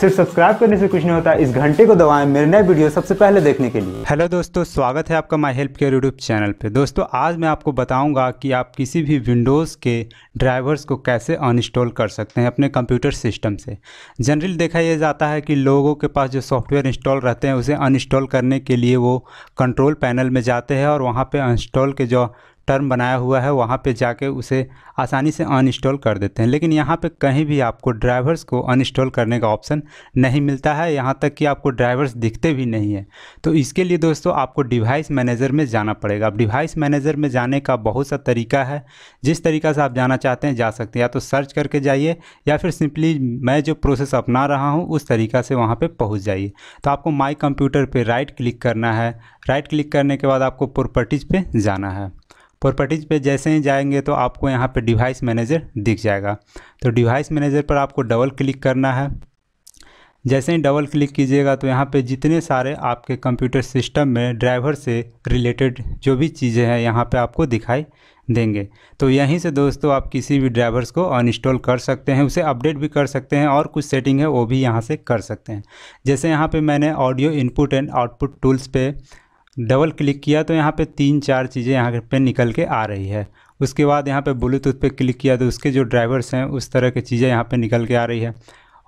सिर्फ सब्सक्राइब करने से कुछ नहीं होता इस घंटे को दबाएं मेरे नए वीडियो सबसे पहले देखने के लिए हेलो दोस्तों स्वागत है आपका my help care YouTube channel पे दोस्तों आज मैं आपको बताऊंगा कि आप किसी भी विंडोज़ के ड्राइवर्स को कैसे अनइंस्टॉल कर सकते हैं अपने कंप्यूटर सिस्टम से जनरल देखा यह जाता है कि लोगों के पास जो सॉफ्टवेयर इंस्टॉल रहते हैं उसे अनइंस्टॉल करने के लिए वो कंट्रोल पैनल में जाते हैं और वहाँ पर इंस्टॉल के जो टर्म बनाया हुआ है वहाँ पे जाके उसे आसानी से अनइंस्टॉल कर देते हैं लेकिन यहाँ पे कहीं भी आपको ड्राइवर्स को अनइंस्टॉल करने का ऑप्शन नहीं मिलता है यहाँ तक कि आपको ड्राइवर्स दिखते भी नहीं है तो इसके लिए दोस्तों आपको डिवाइस मैनेजर में जाना पड़ेगा अब डिवाइस मैनेजर में जाने का बहुत सा तरीका है जिस तरीका से आप जाना चाहते हैं जा सकते हैं या तो सर्च करके जाइए या फिर सिंपली मैं जो प्रोसेस अपना रहा हूँ उस तरीका से वहाँ पर पहुँच जाइए तो आपको माई कंप्यूटर पर राइट क्लिक करना है राइट क्लिक करने के बाद आपको प्रॉपर्टीज़ पर जाना है प्रॉपर्टीज़ पे जैसे ही जाएंगे तो आपको यहाँ पे डिवाइस मैनेजर दिख जाएगा तो डिवाइस मैनेजर पर आपको डबल क्लिक करना है जैसे ही डबल क्लिक कीजिएगा तो यहाँ पे जितने सारे आपके कंप्यूटर सिस्टम में ड्राइवर से रिलेटेड जो भी चीज़ें हैं यहाँ पे आपको दिखाई देंगे तो यहीं से दोस्तों आप किसी भी ड्राइवर्स को अनइंस्टॉल कर सकते हैं उसे अपडेट भी कर सकते हैं और कुछ सेटिंग है वो भी यहाँ से कर सकते हैं जैसे यहाँ पर मैंने audio input and output tools पर डबल क्लिक किया तो यहाँ पे तीन चार चीज़ें यहाँ पे निकल के आ रही है उसके बाद यहाँ पे ब्लूटूथ पे क्लिक किया तो उसके जो ड्राइवर्स हैं उस तरह की चीज़ें यहाँ पे निकल के आ रही है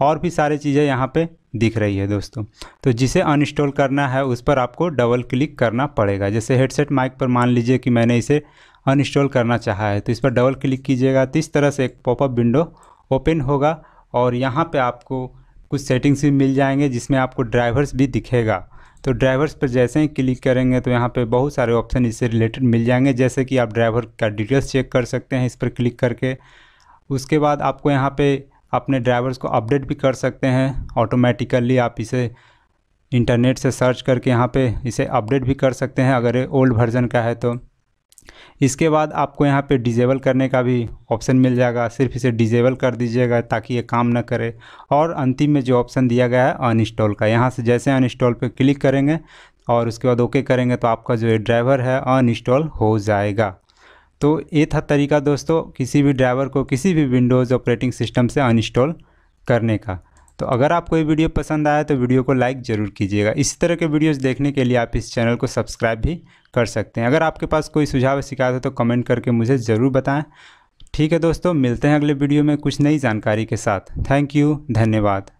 और भी सारी चीज़ें यहाँ पे दिख रही है दोस्तों तो जिसे अनइंस्टॉल करना है उस पर आपको डबल क्लिक करना पड़ेगा जैसे हेडसेट माइक पर मान लीजिए कि मैंने इसे अनइंस्टॉल करना चाहा है तो इस पर डबल क्लिक कीजिएगा तो इस तरह से एक पॉपअप विंडो ओपन होगा और यहाँ पर आपको कुछ सेटिंग्स भी मिल जाएंगे जिसमें आपको ड्राइवर्स भी दिखेगा तो ड्राइवर्स पर जैसे ही क्लिक करेंगे तो यहाँ पे बहुत सारे ऑप्शन इससे रिलेटेड मिल जाएंगे जैसे कि आप ड्राइवर का डिटेल्स चेक कर सकते हैं इस पर क्लिक करके उसके बाद आपको यहाँ पे अपने ड्राइवर्स को अपडेट भी कर सकते हैं ऑटोमेटिकली आप इसे इंटरनेट से सर्च करके यहाँ पे इसे अपडेट भी कर सकते हैं अगर ओल्ड वर्जन का है तो इसके बाद आपको यहाँ पे डिजेबल करने का भी ऑप्शन मिल जाएगा सिर्फ इसे डिजेबल कर दीजिएगा ताकि ये काम ना करे और अंतिम में जो ऑप्शन दिया गया है अनइंस्टॉल का यहाँ से जैसे अनइंस्टॉल पे क्लिक करेंगे और उसके बाद ओके करेंगे तो आपका जो ये ड्राइवर है अनइंस्टॉल हो जाएगा तो ये था तरीका दोस्तों किसी भी ड्राइवर को किसी भी विंडोज़ ऑपरेटिंग सिस्टम से अनइंस्टॉल करने का तो अगर आपको ये वीडियो पसंद आया तो वीडियो को लाइक ज़रूर कीजिएगा इसी तरह के वीडियोस देखने के लिए आप इस चैनल को सब्सक्राइब भी कर सकते हैं अगर आपके पास कोई सुझाव या शिकायत है तो कमेंट करके मुझे ज़रूर बताएं ठीक है दोस्तों मिलते हैं अगले वीडियो में कुछ नई जानकारी के साथ थैंक यू धन्यवाद